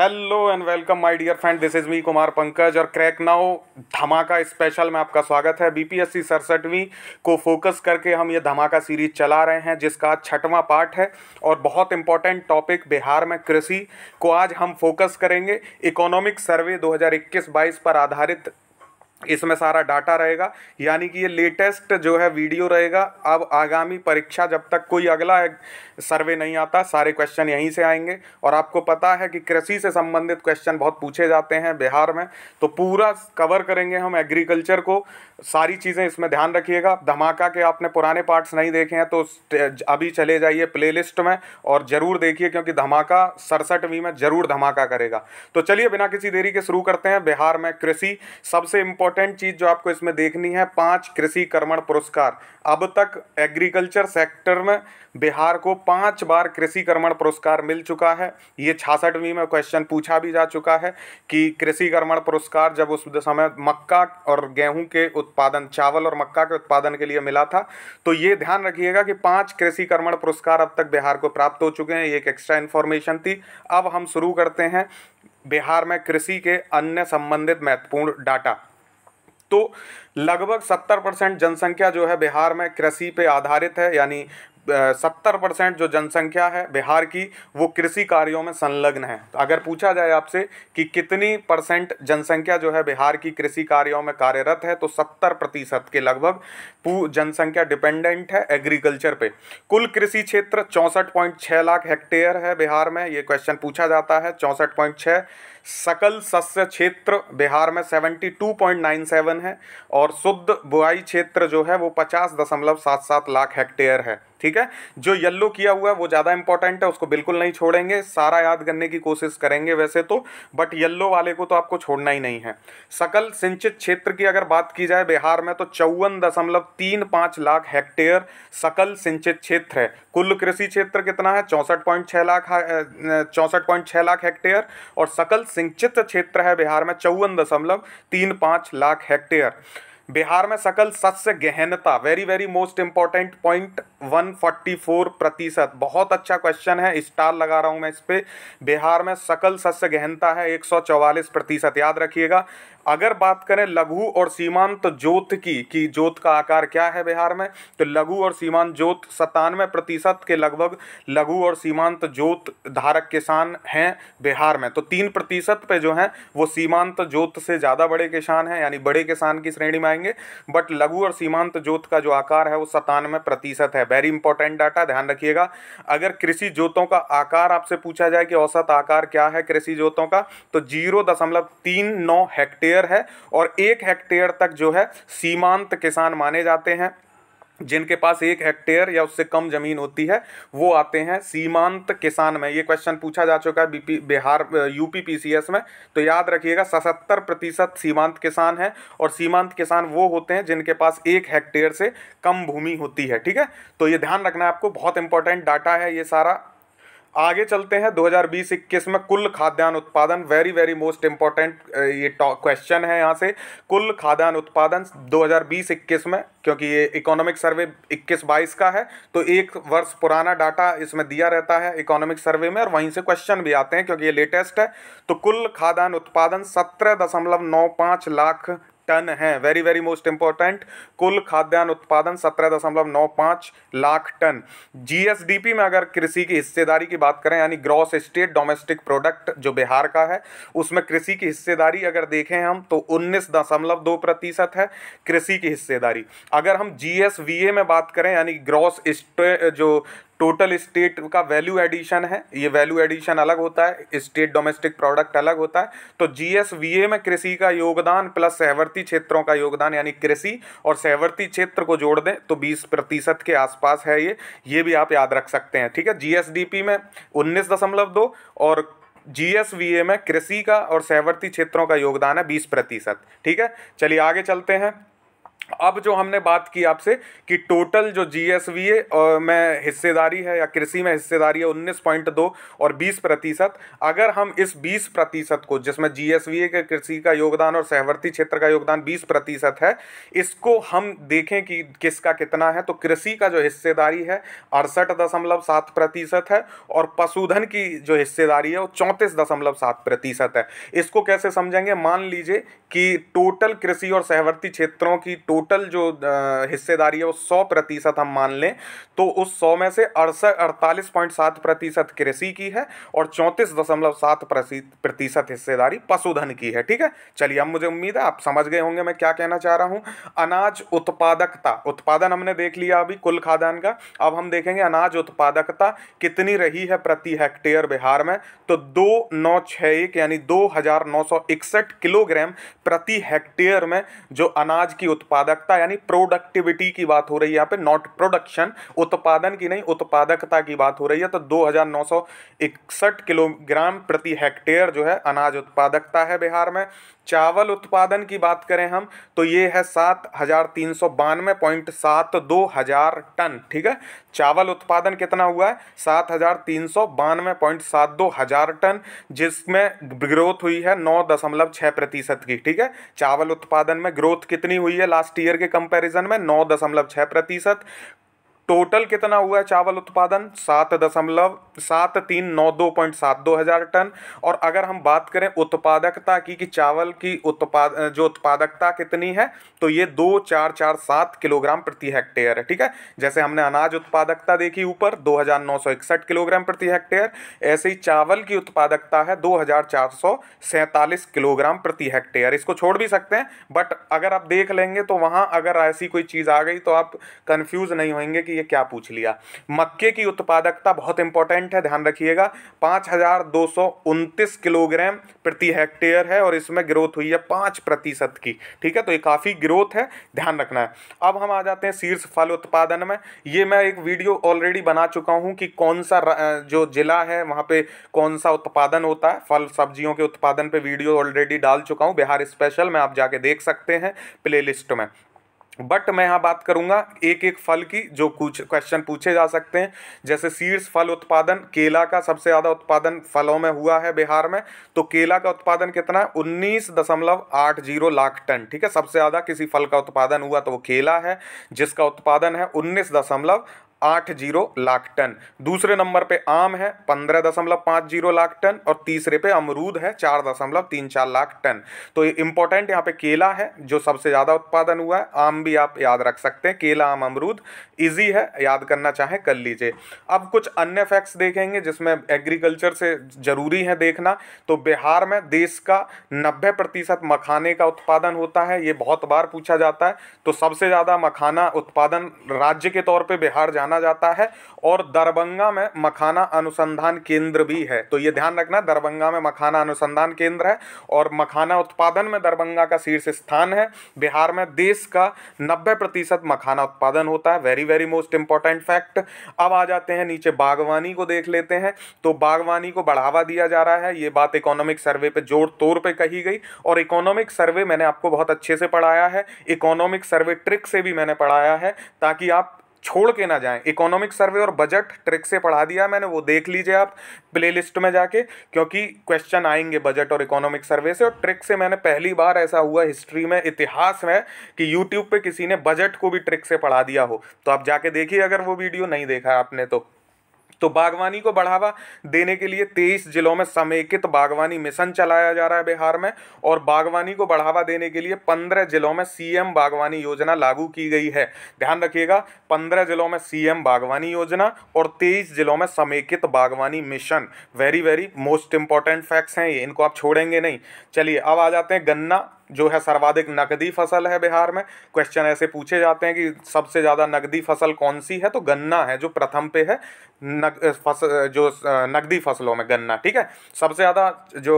hello and welcome my dear friend this is me Kumar Pankaj और crack now धमाका special में आपका स्वागत है बीपीएससी सड़सठवीं को फोकस करके हम ये धमाका सीरीज चला रहे हैं जिसका आज छठवां पार्ट है और बहुत इंपॉर्टेंट टॉपिक बिहार में कृषि को आज हम फोकस करेंगे इकोनॉमिक सर्वे 2021-22 पर आधारित इसमें सारा डाटा रहेगा यानी कि ये लेटेस्ट जो है वीडियो रहेगा अब आगामी परीक्षा जब तक कोई अगला सर्वे नहीं आता सारे क्वेश्चन यहीं से आएंगे और आपको पता है कि कृषि से संबंधित क्वेश्चन बहुत पूछे जाते हैं बिहार में तो पूरा कवर करेंगे हम एग्रीकल्चर को सारी चीज़ें इसमें ध्यान रखिएगा धमाका के आपने पुराने पार्ट्स नहीं देखे हैं तो अभी चले जाइए प्ले में और ज़रूर देखिए क्योंकि धमाका सड़सठवीं में ज़रूर धमाका करेगा तो चलिए बिना किसी देरी के शुरू करते हैं बिहार में कृषि सबसे इम्पोर्ट इंपॉर्टेंट चीज़ जो आपको इसमें देखनी है पांच कृषि कर्मण पुरस्कार अब तक एग्रीकल्चर सेक्टर में बिहार को पांच बार कृषि कर्मण पुरस्कार मिल चुका है ये छासठवीं में क्वेश्चन पूछा भी जा चुका है कि कृषि कर्मण पुरस्कार जब उस समय मक्का और गेहूं के उत्पादन चावल और मक्का के उत्पादन के लिए मिला था तो ये ध्यान रखिएगा कि पांच कृषि कर्मण पुरस्कार अब तक बिहार को प्राप्त हो चुके हैं ये एक एक्स्ट्रा इन्फॉर्मेशन थी अब हम शुरू करते हैं बिहार में कृषि के अन्य संबंधित महत्वपूर्ण डाटा तो लगभग सत्तर परसेंट जनसंख्या जो है बिहार में कृषि पे आधारित है यानी सत्तर परसेंट जो जनसंख्या है बिहार की वो कृषि कार्यों में संलग्न है तो अगर पूछा जाए आपसे कि कितनी परसेंट जनसंख्या जो है बिहार की कृषि कार्यों में कार्यरत है तो सत्तर प्रतिशत के लगभग जनसंख्या डिपेंडेंट है एग्रीकल्चर पे कुल कृषि क्षेत्र चौंसठ पॉइंट लाख हेक्टेयर है बिहार में ये क्वेश्चन पूछा जाता है चौंसठ पॉइंट सकल सस्य क्षेत्र बिहार में seventy two point nine seven है और शुद्ध बुआई क्षेत्र जो है वो पचास दशमलव सात सात लाख हेक्टेयर है ठीक है जो येल्लो किया हुआ है वो ज़्यादा इंपॉर्टेंट है उसको बिल्कुल नहीं छोड़ेंगे सारा याद करने की कोशिश करेंगे वैसे तो बट येल्लो वाले को तो आपको छोड़ना ही नहीं है सकल सिंचित क्षेत्र की अगर बात की जाए बिहार में तो चौवन दशमलव तीन पाँच लाख हेक्टेयर सकल सिंचित क्षेत्र है कुल कृषि क्षेत्र कितना है चौंसठ पॉइंट लाख चौंसठ पॉइंट लाख हेक्टेयर और सकल सिंचित क्षेत्र है बिहार में चौवन दशमलव तीन पाँच लाख हेक्टेयर बिहार में सकल सस्य गहनता very very most important point one forty four प्रतिशत बहुत अच्छा क्वेश्चन है स्टार लगा रहा हूं मैं इस पर बिहार में सकल सस्य गहनता है एक सौ चौवालीस प्रतिशत याद रखिएगा अगर बात करें लघु और सीमांत जोत की कि जोत का आकार क्या है बिहार में तो लघु और सीमांत जोत सतानवे प्रतिशत के लगभग लघु और सीमांत जोत धारक किसान हैं बिहार में तो तीन प्रतिशत पे जो हैं वो सीमांत जोत से ज़्यादा बड़े किसान हैं यानी बड़े किसान की श्रेणी में आएंगे जाएंगे बट लघु और सीमांत जोत का जो आकार है वो सतानवे प्रतिशत है वेरी इंपॉर्टेंट डाटा ध्यान रखिएगा अगर कृषि जोतों का आकार आपसे पूछा जाए कि औसत आकार क्या है कृषि जोतों का तो जीरो दशमलव तीन नौ हेक्टेयर है और एक हेक्टेयर तक जो है सीमांत किसान माने जाते हैं जिनके पास एक हेक्टेयर या उससे कम जमीन होती है वो आते हैं सीमांत किसान में ये क्वेश्चन पूछा जा चुका है बीपी बिहार यूपी पीसीएस में तो याद रखिएगा सतहत्तर प्रतिशत सीमांत किसान हैं और सीमांत किसान वो होते हैं जिनके पास एक हेक्टेयर से कम भूमि होती है ठीक है तो ये ध्यान रखना है आपको बहुत इंपॉर्टेंट डाटा है ये सारा आगे चलते हैं 2020-21 में कुल खाद्यान्न उत्पादन वेरी वेरी मोस्ट इंपॉर्टेंट ये क्वेश्चन है यहाँ से कुल खाद्यान्न उत्पादन 2020-21 में क्योंकि ये इकोनॉमिक सर्वे 21-22 का है तो एक वर्ष पुराना डाटा इसमें दिया रहता है इकोनॉमिक सर्वे में और वहीं से क्वेश्चन भी आते हैं क्योंकि ये लेटेस्ट है तो कुल खाद्यान्न उत्पादन सत्रह लाख टन है वेरी वेरी मोस्ट इंपॉर्टेंट कुल खाद्यान्न उत्पादन सत्रह दशमलव नौ पांच लाख टन जीएसडीपी में अगर कृषि की हिस्सेदारी की बात करें यानी ग्रॉस स्टेट डोमेस्टिक प्रोडक्ट जो बिहार का है उसमें कृषि की हिस्सेदारी अगर देखें हम तो उन्नीस दशमलव दो प्रतिशत है कृषि की हिस्सेदारी अगर हम जीएसवीए में बात करें यानी ग्रॉस जो टोटल स्टेट का वैल्यू एडिशन है ये वैल्यू एडिशन अलग होता है स्टेट डोमेस्टिक प्रोडक्ट अलग होता है तो जीएसवीए में कृषि का योगदान प्लस सहवर्ती क्षेत्रों का योगदान यानी कृषि और सहवर्ती क्षेत्र को जोड़ दें तो 20 प्रतिशत के आसपास है ये ये भी आप याद रख सकते हैं ठीक है जीएसडीपी में उन्नीस दशमलव दो और जीएसवीए में कृषि का और सहवर्ती क्षेत्रों का योगदान है बीस प्रतिशत ठीक है चलिए आगे चलते हैं अब जो हमने बात की आपसे कि टोटल जो जी एस वी ए में हिस्सेदारी है या कृषि में हिस्सेदारी है उन्नीस पॉइंट दो और बीस प्रतिशत अगर हम इस बीस प्रतिशत को जिसमें जी एस वी ए के कृषि का योगदान और सहवर्ती क्षेत्र का योगदान बीस प्रतिशत है इसको हम देखें कि किसका कितना है तो कृषि का जो हिस्सेदारी है अड़सठ दशमलव सात प्रतिशत है और पशुधन की जो हिस्सेदारी है वो चौंतीस दशमलव सात प्रतिशत है इसको कैसे समझेंगे मान लीजिए कि टोटल कृषि और सहवर्ती क्षेत्रों की टोटल टोटल जो हिस्सेदारी है वो सौ प्रतिशत हम मान लें तो उस सौ में से अड़सठ अड़तालीस पॉइंट सात प्रतिशत कृषि की है और चौंतीस दशमलव सात प्रतिशत हिस्सेदारी पशुधन की है ठीक है चलिए अब मुझे उम्मीद है आप समझ गए होंगे मैं क्या कहना चाह रहा हूँ अनाज उत्पादकता उत्पादन हमने देख लिया अभी कुल खाद्यान्न का अब हम देखेंगे अनाज उत्पादकता कितनी रही है प्रति हेक्टेयर बिहार में तो दो नौ छः एक यानी दो हजार नौ सौ इकसठ किलोग्राम प्रति हेक्टेयर में जो अनाज की उत्पादक उत्पादकता यानी प्रोडक्टिविटी की बात हो रही है यहाँ पे नॉट प्रोडक्शन उत्पादन की नहीं उत्पादकता की बात हो रही है तो 2961 किलोग्राम प्रति हेक्टेयर जो है अनाज उत्पादकता है बिहार में चावल उत्पादन की बात करें हम तो ये है सात हजार तीन सौ बानवे पॉइंट सात दो हजार टन ठीक है चावल उत्पादन कितना हुआ है सात हजार तीन सौ बानवे पॉइंट सात दो हजार टन जिसमें ग्रोथ हुई है नौ दशमलव छः प्रतिशत की ठीक है चावल उत्पादन में ग्रोथ कितनी हुई है लास्ट ईयर के कंपैरिजन में नौ दशमलव छः प्रतिशत टोटल कितना हुआ है चावल उत्पादन सात दशमलव सात तीन नौ दो पॉइंट सात दो हज़ार टन और अगर हम बात करें उत्पादकता की कि चावल की उत्पाद जो उत्पादकता कितनी है तो ये दो चार चार सात किलोग्राम प्रति हेक्टेयर है ठीक है जैसे हमने अनाज उत्पादकता देखी ऊपर दो हज़ार नौ सौ इकसठ किलोग्राम प्रति हेक्टेयर ऐसे ही चावल की उत्पादकता है दो हज़ार चार सौ सैंतालीस किलोग्राम प्रति हेक्टेयर इसको छोड़ भी सकते हैं बट अगर आप देख लेंगे तो वहाँ अगर ऐसी कोई चीज़ आ गई तो आप कन्फ्यूज़ नहीं होंगे कि लिए क्या पूछ लिया मक्के की उत्पादकता बहुत इंपॉर्टेंट है ध्यान रखिएगा पाँच हज़ार दो सौ उनतीस किलोग्राम प्रति हेक्टेयर है और इसमें ग्रोथ हुई है पाँच प्रतिशत की ठीक है तो ये काफ़ी ग्रोथ है ध्यान रखना है अब हम आ जाते हैं शीर्ष फल उत्पादन में ये मैं एक वीडियो ऑलरेडी बना चुका हूँ कि कौन सा जो जिला है वहाँ पे कौन सा उत्पादन होता है फल सब्जियों के उत्पादन पर वीडियो ऑलरेडी डाल चुका हूँ बिहार स्पेशल में आप जाके देख सकते हैं प्ले में बट मैं यहाँ बात करूँगा एक एक फल की जो कुछ क्वेश्चन पूछे जा सकते हैं जैसे सीड्स फल उत्पादन केला का सबसे ज़्यादा उत्पादन फलों में हुआ है बिहार में तो केला का उत्पादन कितना है उन्नीस दशमलव आठ जीरो लाख टन ठीक है सबसे ज़्यादा किसी फल का उत्पादन हुआ तो वो केला है जिसका उत्पादन है उन्नीस दशमलव आठ जीरो लाख टन दूसरे नंबर पे आम है पंद्रह दशमलव पाँच जीरो लाख टन और तीसरे पे अमरूद है चार दशमलव तीन चार लाख टन तो इम्पोर्टेंट इंपॉर्टेंट यहाँ पे केला है जो सबसे ज़्यादा उत्पादन हुआ है आम भी आप याद रख सकते हैं केला आम अमरूद इजी है याद करना चाहे कर लीजिए अब कुछ अन्य फैक्ट्स देखेंगे जिसमें एग्रीकल्चर से ज़रूरी है देखना तो बिहार में देश का नब्बे प्रतिशत मखाने का उत्पादन होता है ये बहुत बार पूछा जाता है तो सबसे ज़्यादा मखाना उत्पादन राज्य के तौर पर बिहार जाना माना जाता है और दरभंगा में मखाना अनुसंधान केंद्र भी है तो ये ध्यान रखना दरभंगा में मखाना अनुसंधान केंद्र है और मखाना उत्पादन में दरभंगा का शीर्ष स्थान है बिहार में देश का नब्बे प्रतिशत मखाना उत्पादन होता है very very most important fact अब आ जाते हैं नीचे बागवानी को देख लेते हैं तो बागवानी को बढ़ावा दिया जा रहा है ये बात इकोनॉमिक सर्वे पे जोर तोर पे कही गई और इकोनॉमिक सर्वे मैंने आपको बहुत अच्छे से पढ़ाया है इकोनॉमिक सर्वे ट्रिक से भी मैंने पढ़ाया है ताकि आप छोड़ के ना जाएं इकोनॉमिक सर्वे और बजट ट्रिक से पढ़ा दिया मैंने वो देख लीजिए आप प्लेलिस्ट में जाके क्योंकि क्वेश्चन आएंगे बजट और इकोनॉमिक सर्वे से और ट्रिक से मैंने पहली बार ऐसा हुआ हिस्ट्री में इतिहास में कि यूट्यूब पे किसी ने बजट को भी ट्रिक से पढ़ा दिया हो तो आप जाके देखिए अगर वो वीडियो नहीं देखा आपने तो तो बागवानी को बढ़ावा देने के लिए तेईस जिलों में समेकित बागवानी मिशन चलाया जा रहा है बिहार में और बागवानी को बढ़ावा देने के लिए पंद्रह जिलों में सीएम बागवानी योजना लागू की गई है ध्यान रखिएगा पंद्रह जिलों में सीएम बागवानी योजना और तेईस जिलों में समेकित बागवानी mission very very most important facts हैं ये इनको आप छोड़ेंगे नहीं चलिए अब आ जाते हैं गन्ना जो है सर्वाधिक नकदी फसल है बिहार में क्वेश्चन ऐसे पूछे जाते हैं कि सबसे ज़्यादा नकदी फसल कौन सी है तो गन्ना है जो प्रथम पे है नग फसल जो नकदी फसलों में गन्ना ठीक है सबसे ज़्यादा जो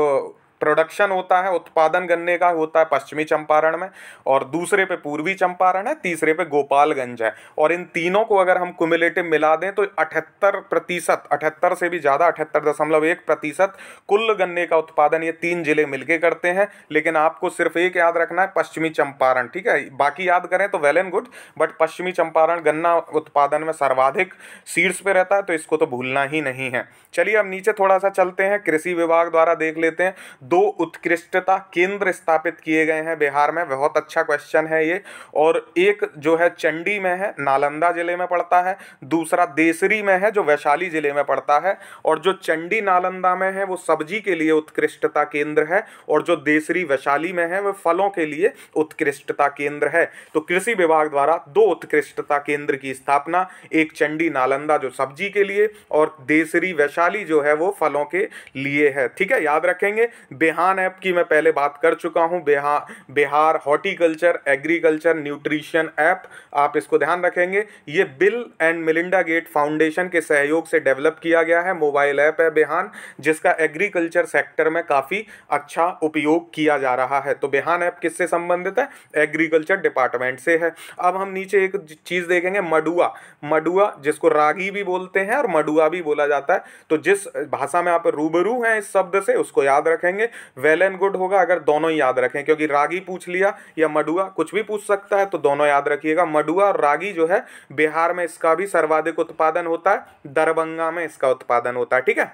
प्रोडक्शन होता है उत्पादन गन्ने का होता है पश्चिमी चंपारण में और दूसरे पे पूर्वी चंपारण है तीसरे पे गोपालगंज है और इन तीनों को अगर हम कुमिलेटिव मिला दें तो अठहत्तर प्रतिशत अठहत्तर से भी ज़्यादा अठहत्तर दशमलव एक प्रतिशत कुल गन्ने का उत्पादन ये तीन जिले मिलके करते हैं लेकिन आपको सिर्फ एक याद रखना है पश्चिमी चंपारण ठीक है बाकी याद करें तो वेल एंड गुड बट पश्चिमी चंपारण गन्ना उत्पादन में सर्वाधिक सीड्स पे रहता है तो इसको तो भूलना ही नहीं है चलिए अब नीचे थोड़ा सा चलते हैं कृषि विभाग द्वारा देख लेते हैं दो उत्कृष्टता केंद्र स्थापित किए गए हैं बिहार में बहुत अच्छा क्वेश्चन है ये और एक जो है चंडी में है नालंदा जिले में पड़ता है दूसरा देसरी में है जो वैशाली जिले में पड़ता है और जो चंडी नालंदा में है वो सब्जी के लिए उत्कृष्टता केंद्र है और जो देसरी वैशाली में है वह फलों के लिए उत्कृष्टता केंद्र है तो कृषि विभाग द्वारा दो उत्कृष्टता केंद्र की स्थापना एक चंडी नालंदा जो सब्जी के लिए और देसरी वैशाली जो है वो फलों के लिए है ठीक है याद रखेंगे बेहान ऐप की मैं पहले बात कर चुका हूँ बेहा Bihar horticulture agriculture nutrition app आप इसको ध्यान रखेंगे ये Bill and Melinda Gates Foundation के सहयोग से डेवलप किया गया है मोबाइल ऐप है बेहान जिसका एग्रीकल्चर सेक्टर में काफ़ी अच्छा उपयोग किया जा रहा है तो बेहान ऐप किससे संबंधित है एग्रीकल्चर डिपार्टमेंट से है अब हम नीचे एक चीज़ देखेंगे मडुआ मडुआ जिसको रागी भी बोलते हैं और मडुआ भी बोला जाता है तो जिस भाषा में आप रूबरू हैं इस शब्द से उसको याद रखेंगे वेल एंड गुड होगा अगर दोनों याद रखें क्योंकि रागी पूछ लिया या मडुआ कुछ भी पूछ सकता है तो दोनों याद रखिएगा मडुआ और रागी जो है बिहार में इसका भी सर्वाधिक उत्पादन होता है दरभंगा में इसका उत्पादन होता है ठीक है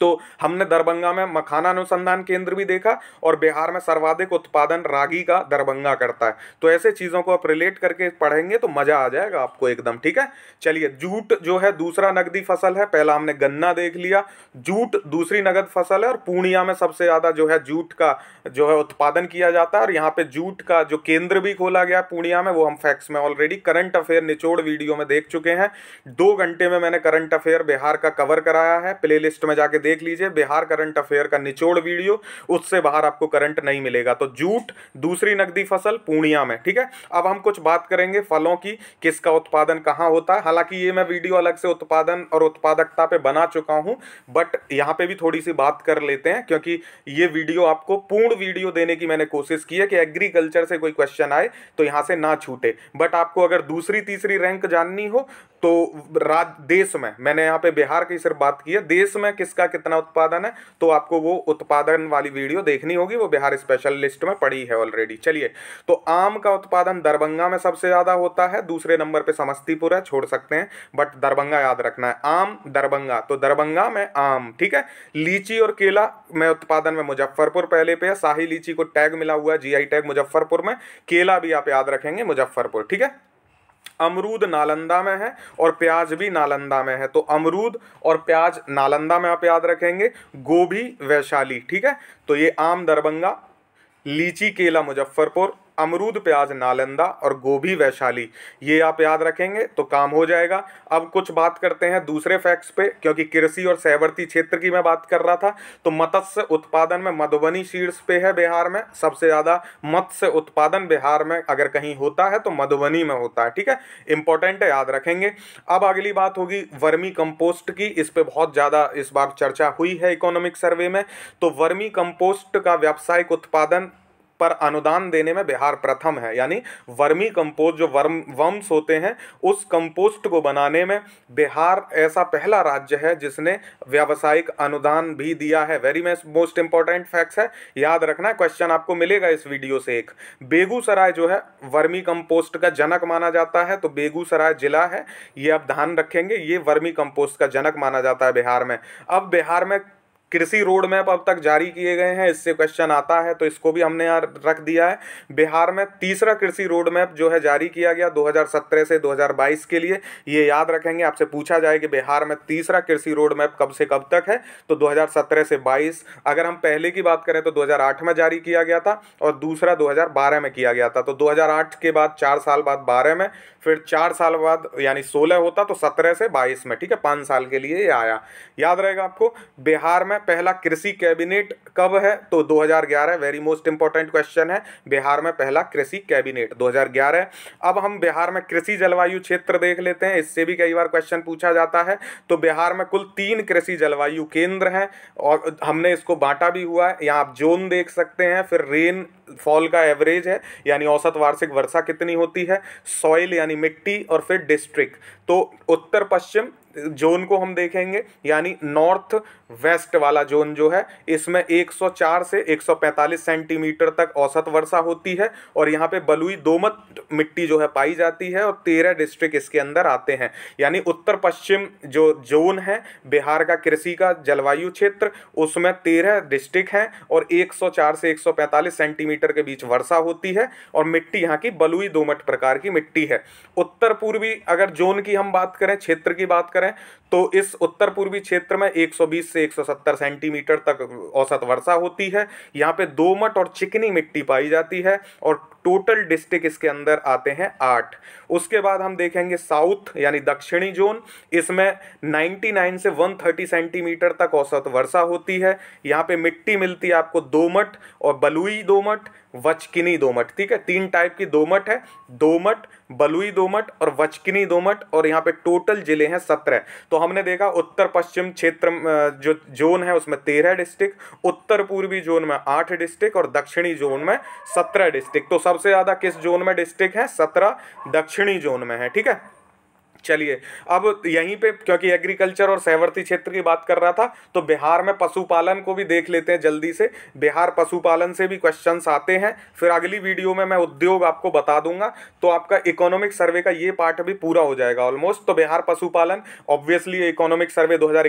तो हमने दरभंगा में मखाना अनुसंधान केंद्र भी देखा और बिहार में सर्वाधिक उत्पादन रागी का दरभंगा करता है तो ऐसे चीज़ों को आप रिलेट करके पढ़ेंगे तो मज़ा आ जाएगा आपको एकदम ठीक है चलिए जूट जो है दूसरा नगदी फसल है पहला हमने गन्ना देख लिया जूट दूसरी नगद फसल है और पूर्णिया में सबसे ज़्यादा जो है जूट का जो है उत्पादन किया जाता है और यहाँ पे जूट का जो केंद्र भी खोला गया पूर्णिया में वो हम फैक्स में ऑलरेडी करंट अफेयर निचोड़ वीडियो में देख चुके हैं दो घंटे में मैंने करंट अफेयर बिहार का कवर कराया है प्लेलिस्ट में जाके देख देख लीजिए बिहार करंट अफेयर का निचोड़ वीडियो उससे बाहर आपको करंट नहीं मिलेगा तो जूट दूसरी नकदी फसल पूर्णिया में ठीक है अब हम कुछ बात करेंगे फलों की किसका उत्पादन कहाँ होता है हालांकि ये मैं वीडियो अलग से उत्पादन और उत्पादकता पे बना चुका हूँ बट यहाँ पे भी थोड़ी सी बात कर लेते हैं क्योंकि ये वीडियो आपको पूर्ण वीडियो देने की मैंने कोशिश की है कि एग्रीकल्चर से कोई क्वेश्चन आए तो यहाँ से ना छूटे बट आपको अगर दूसरी तीसरी रैंक जाननी हो तो राज देश में मैंने यहाँ पे बिहार की सिर्फ बात की है देश में किसका कितना उत्पादन है तो आपको वो उत्पादन वाली वीडियो देखनी होगी वो बिहार स्पेशल लिस्ट में पड़ी है ऑलरेडी चलिए तो आम का उत्पादन दरभंगा में सबसे ज़्यादा होता है दूसरे नंबर पर समस्तीपुर है छोड़ सकते हैं बट दरभंगा याद रखना है आम दरभंगा तो दरभंगा में आम ठीक है लीची और केला में उत्पादन में मुजफ्फरपुर पहले पे है शाही लीची को टैग मिला हुआ है जीआई टैग मुजफ्फरपुर में केला भी आप याद रखेंगे मुजफ्फरपुर ठीक है अमरूद नालंदा में है और प्याज भी नालंदा में है तो अमरूद और प्याज नालंदा में आप याद रखेंगे गोभी वैशाली ठीक है तो ये आम दरभंगा लीची केला मुजफ्फरपुर अमरूद प्याज नालंदा और गोभी वैशाली ये आप याद रखेंगे तो काम हो जाएगा अब कुछ बात करते हैं दूसरे फैक्ट्स पे क्योंकि कृषि और सहवर्ती क्षेत्र की मैं बात कर रहा था तो मत्स्य उत्पादन में मधुबनी शीर्ष पे है बिहार में सबसे ज़्यादा मत्स्य उत्पादन बिहार में अगर कहीं होता है तो मधुबनी में होता है ठीक है इंपॉर्टेंट है याद रखेंगे अब अगली बात होगी वर्मी कंपोस्ट की इस पर बहुत ज़्यादा इस बार चर्चा हुई है इकोनॉमिक सर्वे में तो वर्मी कंपोस्ट का व्यावसायिक उत्पादन पर अनुदान देने में बिहार प्रथम है यानी वर्मी कंपोस्ट जो वर्म वर्म्स होते हैं उस कंपोस्ट को बनाने में बिहार ऐसा पहला राज्य है जिसने व्यावसायिक अनुदान भी दिया है वेरी मोस्ट इंपॉर्टेंट फैक्ट्स है याद रखना क्वेश्चन आपको मिलेगा इस वीडियो से एक बेगूसराय जो है वर्मी कंपोस्ट का जनक माना जाता है तो बेगूसराय जिला है ये आप ध्यान रखेंगे ये वर्मी कंपोस्ट का जनक माना जाता है बिहार में अब बिहार में कृषि रोड मैप अब तक जारी किए गए हैं इससे क्वेश्चन आता है तो इसको भी हमने यहाँ रख दिया है बिहार में तीसरा कृषि रोड मैप जो है जारी किया गया 2017 से 2022 के लिए ये याद रखेंगे आपसे पूछा जाए कि बिहार में तीसरा कृषि रोड मैप कब से कब तक है तो 2017 से 22 अगर हम पहले की बात करें तो 2008 में जारी किया गया था और दूसरा दो में किया गया था तो दो के बाद चार साल बाद बारह में फिर चार साल बाद यानी सोलह होता तो सत्रह से बाईस में ठीक है पाँच साल के लिए ये आया याद रहेगा आपको बिहार में है पहला कृषि कैबिनेट कब है तो 2011 वेरी मोस्ट इंपॉर्टेंट क्वेश्चन है बिहार में पहला कृषि कैबिनेट 2011 अब हम बिहार में कृषि जलवायु क्षेत्र देख लेते हैं इससे भी कई बार क्वेश्चन पूछा जाता है तो बिहार में कुल तीन कृषि जलवायु केंद्र हैं और हमने इसको बांटा भी हुआ है यहाँ आप जोन देख सकते हैं फिर रेन फॉल का एवरेज है यानी औसत वार्षिक वर्षा कितनी होती है सॉइल यानी मिट्टी और फिर डिस्ट्रिक्ट तो उत्तर पश्चिम जोन को हम देखेंगे यानी नॉर्थ वेस्ट वाला जोन जो है इसमें 104 से 145 सेंटीमीटर तक औसत वर्षा होती है और यहाँ पे बलुई दोमत मिट्टी जो है पाई जाती है और तेरह डिस्ट्रिक्ट इसके अंदर आते हैं यानी उत्तर पश्चिम जो जोन है बिहार का कृषि का जलवायु क्षेत्र उसमें तेरह डिस्ट्रिक्ट हैं और 104 से 145 सेंटीमीटर के बीच वर्षा होती है और मिट्टी यहाँ की बलुई दोमट प्रकार की मिट्टी है उत्तर पूर्वी अगर जोन की हम बात करें क्षेत्र की बात करें करें तो इस उत्तर पूर्वी क्षेत्र में 120 से 170 सेंटीमीटर तक औसत वर्षा होती है यहाँ पे दोमट और चिकनी मिट्टी पाई जाती है और टोटल डिस्ट्रिक्ट इसके अंदर आते हैं आठ उसके बाद हम देखेंगे साउथ यानी दक्षिणी जोन इसमें 99 से 130 सेंटीमीटर तक औसत वर्षा होती है यहाँ पे मिट्टी मिलती है आपको दोमट और बलुई दोमट वचकिनी दोमट ठीक है तीन टाइप की दोमट है दोमट बलुई दोमट और वचकिनी दोमट और यहाँ पे टोटल जिले हैं सत्रह तो हमने देखा उत्तर पश्चिम क्षेत्र जो जोन है उसमें तेरह डिस्ट्रिक्ट उत्तर पूर्वी जोन में आठ डिस्ट्रिक्ट और दक्षिणी जोन में सत्रह डिस्ट्रिक्ट तो सबसे ज़्यादा किस जोन में डिस्ट्रिक्ट है सत्रह दक्षिणी जोन में है ठीक है चलिए अब यहीं पे क्योंकि एग्रीकल्चर और सहवर्ती क्षेत्र की बात कर रहा था तो बिहार में पशुपालन को भी देख लेते हैं जल्दी से बिहार पशुपालन से भी क्वेश्चंस आते हैं फिर अगली वीडियो में मैं उद्योग आपको बता दूंगा तो आपका इकोनॉमिक सर्वे का ये पार्ट भी पूरा हो जाएगा ऑलमोस्ट तो बिहार पशुपालन ऑब्वियसली इकोनॉमिक सर्वे दो हज़ार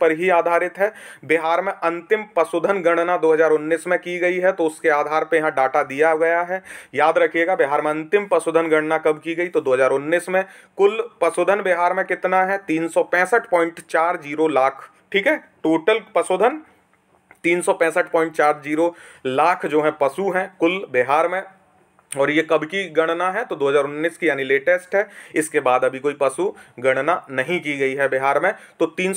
पर ही आधारित है बिहार में अंतिम पशुधन गणना दो में की गई है तो उसके आधार पर यहाँ डाटा दिया गया है याद रखिएगा बिहार में अंतिम पशुधन गणना कब की गई तो दो में कुल पशुधन बिहार में कितना है तीन लाख ठीक है टोटल पशुधन तीन लाख जो है पशु हैं कुल बिहार में और ये कब की गणना है तो 2019 की यानी लेटेस्ट है इसके बाद अभी कोई पशु गणना नहीं की गई है बिहार में तो तीन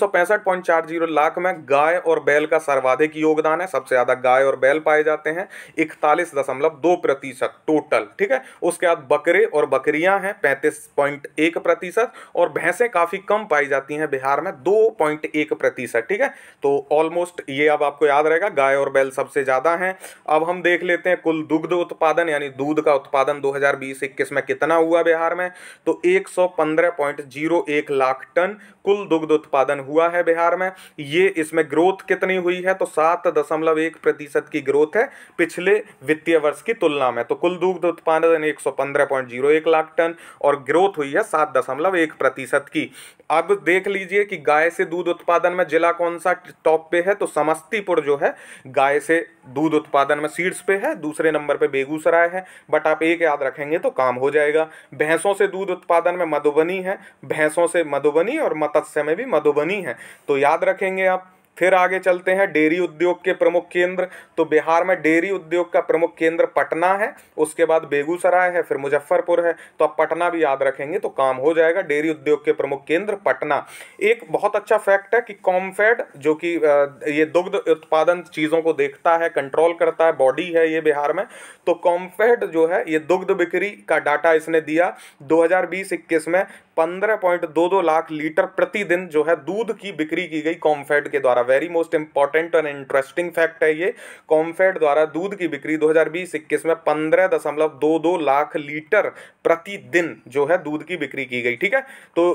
लाख में गाय और बैल का सर्वाधिक योगदान है सबसे ज़्यादा गाय और बैल पाए जाते हैं इकतालीस दशमलव दो प्रतिशत टोटल ठीक है उसके बाद बकरे और बकरियां हैं पैंतीस पॉइंट एक प्रतिशत और भैंसें काफ़ी कम पाई जाती हैं बिहार में दो पॉइंट एक प्रतिशत ठीक है तो ऑलमोस्ट ये अब आपको याद रहेगा गाय और बैल सबसे ज़्यादा है अब हम देख लेते हैं कुल दुग्ध उत्पादन यानी दूध का का उत्पादन 2020-21 में कितना हुआ बिहार में तो 115.01 लाख टन कुल दुग्ध उत्पादन हुआ है बिहार में ये इसमें ग्रोथ कितनी हुई है तो सात दशमलव एक प्रतिशत की ग्रोथ है पिछले वित्तीय वर्ष की तुलना में तो कुल दुग्ध उत्पादन एक सौ पंद्रह पॉइंट जीरो एक लाख टन और ग्रोथ हुई है सात दशमलव एक प्रतिशत की अब देख लीजिए कि गाय से दूध उत्पादन में जिला कौन सा टॉप पे है तो समस्तीपुर जो है गाय से दूध उत्पादन में सीड्स पे है दूसरे नंबर पे बेगूसराय है बट आप एक याद रखेंगे तो काम हो जाएगा भैंसों से दूध उत्पादन में मधुबनी है भैंसों से मधुबनी और मत मत्स्य में भी मधुबनी है तो याद रखेंगे आप फिर आगे चलते हैं डेयरी उद्योग के प्रमुख केंद्र तो बिहार में डेयरी उद्योग का प्रमुख केंद्र पटना है उसके बाद बेगूसराय है फिर मुजफ्फरपुर है तो आप पटना भी याद रखेंगे तो काम हो जाएगा डेयरी उद्योग के प्रमुख केंद्र पटना एक बहुत अच्छा फैक्ट है कि कॉम्फेड जो कि ये दुग्ध उत्पादन चीज़ों को देखता है कंट्रोल करता है बॉडी है ये बिहार में तो कॉम्फेड जो है ये दुग्ध बिक्री का डाटा इसने दिया दो हज़ार में 15.22 लाख लीटर प्रतिदिन जो है दूध की बिक्री की गई कॉम्फेड के द्वारा very most important and interesting fact है ये कॉम्फेड द्वारा दूध की बिक्री 2020-21 में 15.22 लाख लीटर प्रतिदिन जो है दूध की बिक्री की गई ठीक है तो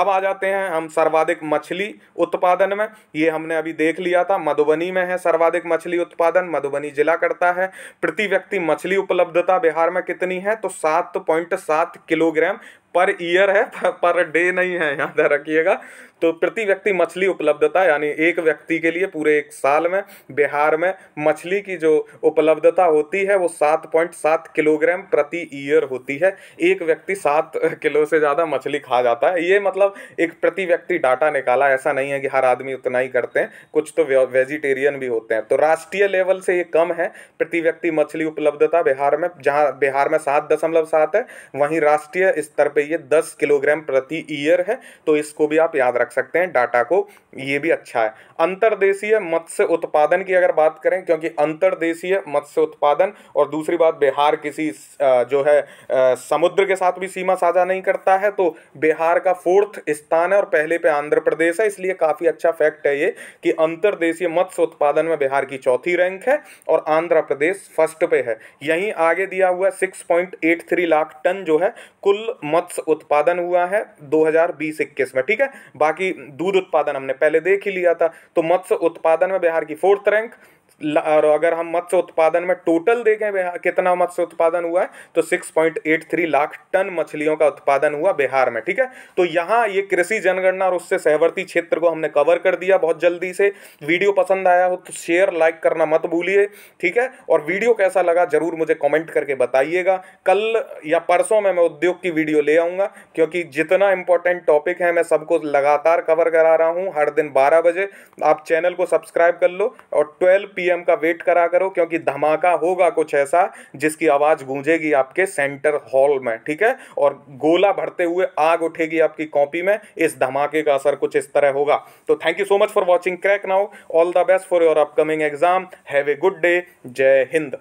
अब आ जाते हैं हम सर्वाधिक मछली उत्पादन में ये हमने अभी देख लिया था मधुबनी में है सर्वाधिक मछली उत्पादन मधुबनी जिला करता है प्रति व्यक्ति मछली उपलब्धता बिहार में कितनी है तो सात किलोग्राम पर ईयर है पर डे नहीं है याद रखिएगा तो प्रति व्यक्ति मछली उपलब्धता यानी एक व्यक्ति के लिए पूरे एक साल में बिहार में मछली की जो उपलब्धता होती है वो सात पॉइंट सात किलोग्राम प्रति ईयर होती है एक व्यक्ति सात किलो से ज़्यादा मछली खा जाता है ये मतलब एक प्रति व्यक्ति डाटा निकाला ऐसा नहीं है कि हर आदमी उतना ही करते हैं कुछ तो वेजिटेरियन भी होते हैं तो राष्ट्रीय लेवल से ये कम है प्रति व्यक्ति मछली उपलब्धता बिहार में जहाँ बिहार में सात दशमलव सात है वहीं राष्ट्रीय स्तर पर रही है दस किलोग्राम प्रति ईयर है तो इसको भी आप याद रख सकते हैं डाटा को ये भी अच्छा है अंतर्देशीय मत्स्य उत्पादन की अगर बात करें क्योंकि अंतर्देशीय मत्स्य उत्पादन और दूसरी बात बिहार किसी जो है समुद्र के साथ भी सीमा साझा नहीं करता है तो बिहार का फोर्थ स्थान है और पहले पे आंध्र प्रदेश है इसलिए काफ़ी अच्छा फैक्ट है ये कि अंतर्देशीय मत्स्य उत्पादन में बिहार की चौथी रैंक है और आंध्र प्रदेश फर्स्ट पे है यहीं आगे दिया हुआ सिक्स लाख टन जो है कुल मत्स्य क्रॉप्स उत्पादन हुआ है 2020-21 में ठीक है बाकी दूध उत्पादन हमने पहले देख ही लिया था तो मत्स्य उत्पादन में बिहार की फोर्थ रैंक और अगर हम मत्स्य उत्पादन में टोटल देखें कितना मत्स्य उत्पादन हुआ है तो 6.83 लाख टन मछलियों का उत्पादन हुआ बिहार में ठीक है तो यहाँ ये कृषि जनगणना और उससे सहवर्ती क्षेत्र को हमने कवर कर दिया बहुत जल्दी से वीडियो पसंद आया हो तो शेयर लाइक करना मत भूलिए ठीक है और वीडियो कैसा लगा जरूर मुझे कॉमेंट करके बताइएगा कल या परसों में मैं उद्योग की वीडियो ले आऊँगा क्योंकि जितना इंपॉर्टेंट टॉपिक है मैं सबको लगातार कवर करा रहा हूँ हर दिन बारह बजे आप चैनल को सब्सक्राइब कर लो और ट्वेल्व पी पीएम का वेट करा करो क्योंकि धमाका होगा कुछ ऐसा जिसकी आवाज़ गूंजेगी आपके सेंटर हॉल में ठीक है और गोला भरते हुए आग उठेगी आपकी कॉपी में इस धमाके का असर कुछ इस तरह होगा तो thank you so much for watching crack now all the best for your upcoming exam have a good day जय हिंद